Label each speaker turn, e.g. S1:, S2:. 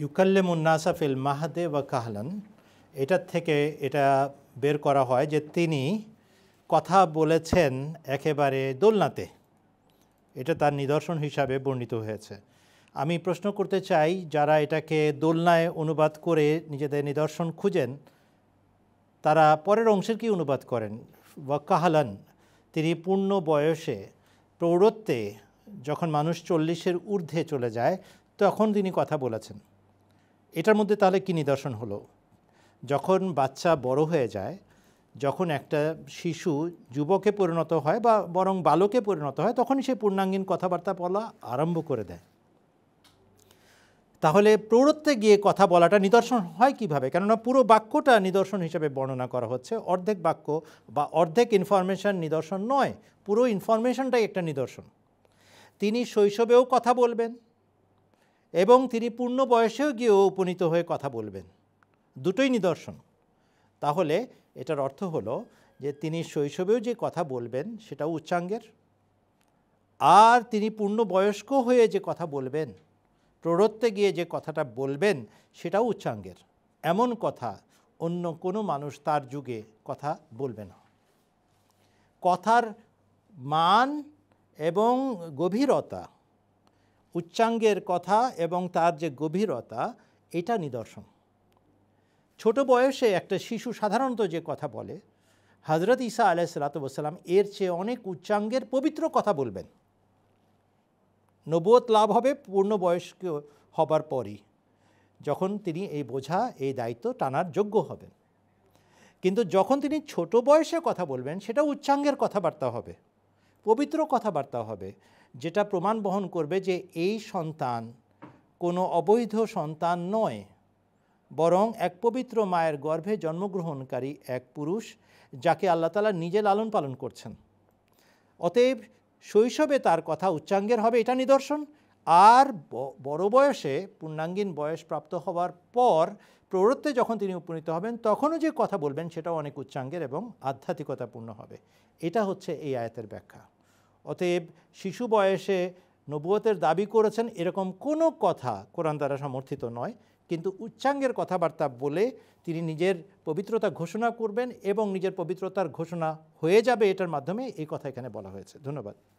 S1: ইউকাল্লেমুন্নাসা feel মাহাদে বা কাহলান এটার থেকে এটা বের করা হয় যে তিনি কথা বলেছেন একেবারে দোলনাতে এটা তার নিদর্শন হিসাবে বর্ণিত হয়েছে আমি প্রশ্ন করতে চাই যারা এটাকে দোলনায় অনুবাদ করে নিজেদের নিদর্শন খুঁজেন তারা পরের অংশের কি অনুবাদ করেন কাহালান তিনি পূর্ণ বয়সে প্রৌঢ়ত্বে যখন মানুষ চল্লিশের ঊর্ধ্বে চলে যায় তখন তিনি কথা বলেছেন এটার মধ্যে তাহলে কী নিদর্শন হলো যখন বাচ্চা বড় হয়ে যায় যখন একটা শিশু যুবকে পরিণত হয় বা বরং বালকে পরিণত হয় তখনই সে পূর্ণাঙ্গীন কথাবার্তা বলা আরম্ভ করে দেয় তাহলে প্রৌঢ়ত্বে গিয়ে কথা বলাটা নিদর্শন হয় কিভাবে কেননা পুরো বাক্যটা নিদর্শন হিসেবে বর্ণনা করা হচ্ছে অর্ধেক বাক্য বা অর্ধেক ইনফরমেশান নিদর্শন নয় পুরো ইনফরমেশনটাই একটা নিদর্শন তিনি শৈশবেও কথা বলবেন এবং তিনি পূর্ণ বয়সেও গিয়েও উপনীত হয়ে কথা বলবেন দুটোই নিদর্শন তাহলে এটার অর্থ হলো যে তিনি শৈশবেও যে কথা বলবেন সেটাও উচ্চাঙ্গের আর তিনি পূর্ণ বয়স্ক হয়ে যে কথা বলবেন প্ররত্বে গিয়ে যে কথাটা বলবেন সেটাও উচ্চাঙ্গের এমন কথা অন্য কোনো মানুষ তার যুগে কথা বলবে না কথার মান এবং গভীরতা উচ্চাঙ্গের কথা এবং তার যে গভীরতা এটা নিদর্শন ছোট বয়সে একটা শিশু সাধারণত যে কথা বলে হজরত ইসা আলাহ সালাতাম এর চেয়ে অনেক উচ্চাঙ্গের পবিত্র কথা বলবেন নবোধ লাভ হবে পূর্ণ বয়স্ক হবার পরই যখন তিনি এই বোঝা এই দায়িত্ব টানার যোগ্য হবেন কিন্তু যখন তিনি ছোট বয়সে কথা বলবেন সেটা উচ্চাঙ্গের কথাবার্তা হবে পবিত্র কথাবার্তা হবে যেটা প্রমাণ বহন করবে যে এই সন্তান কোনো অবৈধ সন্তান নয় বরং এক পবিত্র মায়ের গর্ভে জন্মগ্রহণকারী এক পুরুষ যাকে আল্লাহ তালা নিজে লালন পালন করছেন অতএব শৈশবে তার কথা উচ্চাঙ্গের হবে এটা নিদর্শন আর বড় বয়সে পূর্ণাঙ্গীন বয়স প্রাপ্ত হওয়ার পর প্রবর্তে যখন তিনি উপনীত হবেন তখনও যে কথা বলবেন সেটাও অনেক উচ্চাঙ্গের এবং আধ্যাত্মিকতাপূর্ণ হবে এটা হচ্ছে এই আয়াতের ব্যাখ্যা অতএব শিশু বয়সে নবুয়তের দাবি করেছেন এরকম কোনো কথা কোরআন দ্বারা সমর্থিত নয় কিন্তু উচ্চাঙ্গের কথাবার্তা বলে তিনি নিজের পবিত্রতা ঘোষণা করবেন এবং নিজের পবিত্রতার ঘোষণা হয়ে যাবে এটার মাধ্যমে এই কথা এখানে বলা হয়েছে ধন্যবাদ